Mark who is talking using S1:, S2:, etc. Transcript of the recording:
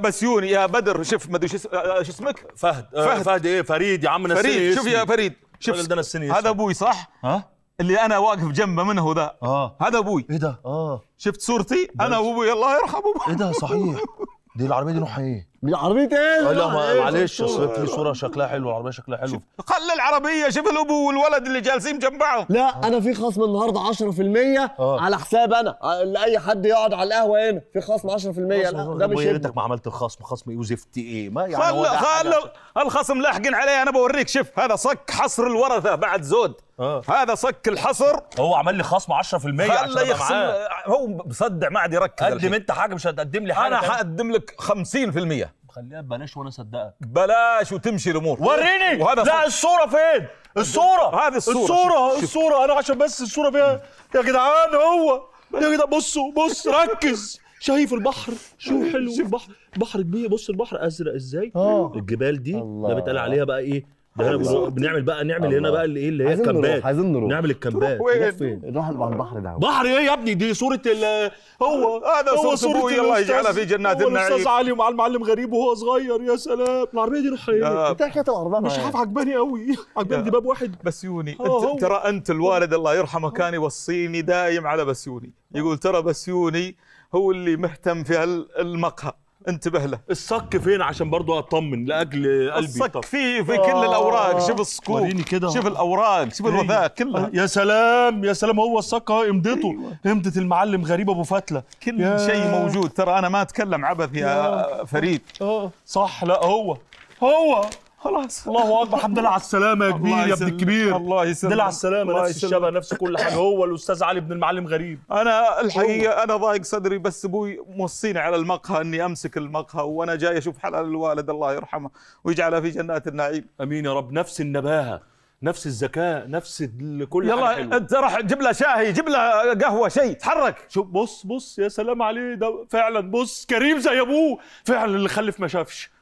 S1: بسيوني يا بدر شوف ما ادري شو آه، آه، اسمك فهد آه، فهد فهد ايه فريد يا عمنا فريد السنة شوف يا فريد شوف هذا ابوي صح؟ ها؟ اللي انا واقف جنبه منه ذا اه هذا ابوي ايه ده؟ اه شفت صورتي انا وابوي الله يرحمه ايه ده صحيح دي العربيه دي نوعها ايه؟ بالعربية ايه لا معلش اصل في صوره شكلها حلو العربيه شكلها حلو خلي العربيه شوف الابو والولد اللي جالسين جنب بعض لا انا في خصم النهارده 10% آه. على حساب انا لاي حد يقعد على القهوه هنا في خصم 10% ده مش يا ريتك ما عملت الخصم خصم ايه وزفت ايه ما يعني خلي خلي الخصم لاحقن عليه انا بوريك شوف هذا صك حصر الورثه بعد زود آه. هذا صك الحصر هو عمل لي خصم 10% خلى يخصم هو مصدع ما عاد يركز قدم انت حاجه مش هتقدم لي حاجه انا هقدم لك 50% خليها ببلاش وانا صدقك بلاش وتمشي الامور وريني وهذا لا الصوره فين الصوره هذه الصوره الصوره شوف. الصوره انا عشان بس الصوره فيها يا جدعان هو يا جدعان بصوا بص ركز شايف البحر شو حلو البحر بحر كبير بص البحر ازرق ازاي آه. الجبال دي ده بيتقال عليها بقى ايه ده احنا بنعمل بقى نعمل هنا بقى اللي ايه اللي هي الكامبات عايزين نروح نعمل الكامبات نروح نروح عند بحر بحر ايه يا ابني دي صوره هو هذا هو صورة الله يجعلها في جنات النعيم الاستاذ علي مع المعلم غريب وهو صغير يا سلام العربيه دي رايحه ايه؟ انت حكايه العربيه مش عارف عجباني قوي عجباني دي آه. باب واحد بسيوني ترى انت الوالد الله يرحمه كان يوصيني دايم على بسيوني يقول ترى بسيوني هو اللي مهتم في المقهى انتبه له الصك فين عشان برضه اطمن لاجل قلبي الصك في في آه كل الاوراق شوف الصكوك كده شوف الاوراق شوف إيه. الوثائق كلها يا سلام يا سلام هو الصك اهو امضته أيوة. امضه المعلم غريب ابو فتله كل شيء موجود ترى انا ما اتكلم عبث يا, يا فريد صح لا هو هو خلاص الله اكبر الحمد لله على السلامه يا كبير يا ابن الكبير الله يسلمك الله على السلامه نفس الشبه نفس كل حاجه هو الاستاذ علي بن المعلم غريب انا الحقيقه انا ضايق صدري بس ابوي موصيني على المقهى اني امسك المقهى وانا جاي اشوف حلال الوالد الله يرحمه ويجعله في جنات النعيم امين يا رب نفس النباهه نفس الذكاء نفس كل يلا حاجة انت راح تجيب لها شاهي جيب لها قهوه شيء تحرك شوف بص بص يا سلام عليه ده فعلا بص كريم زي ابوه فعلا اللي خلف ما شافش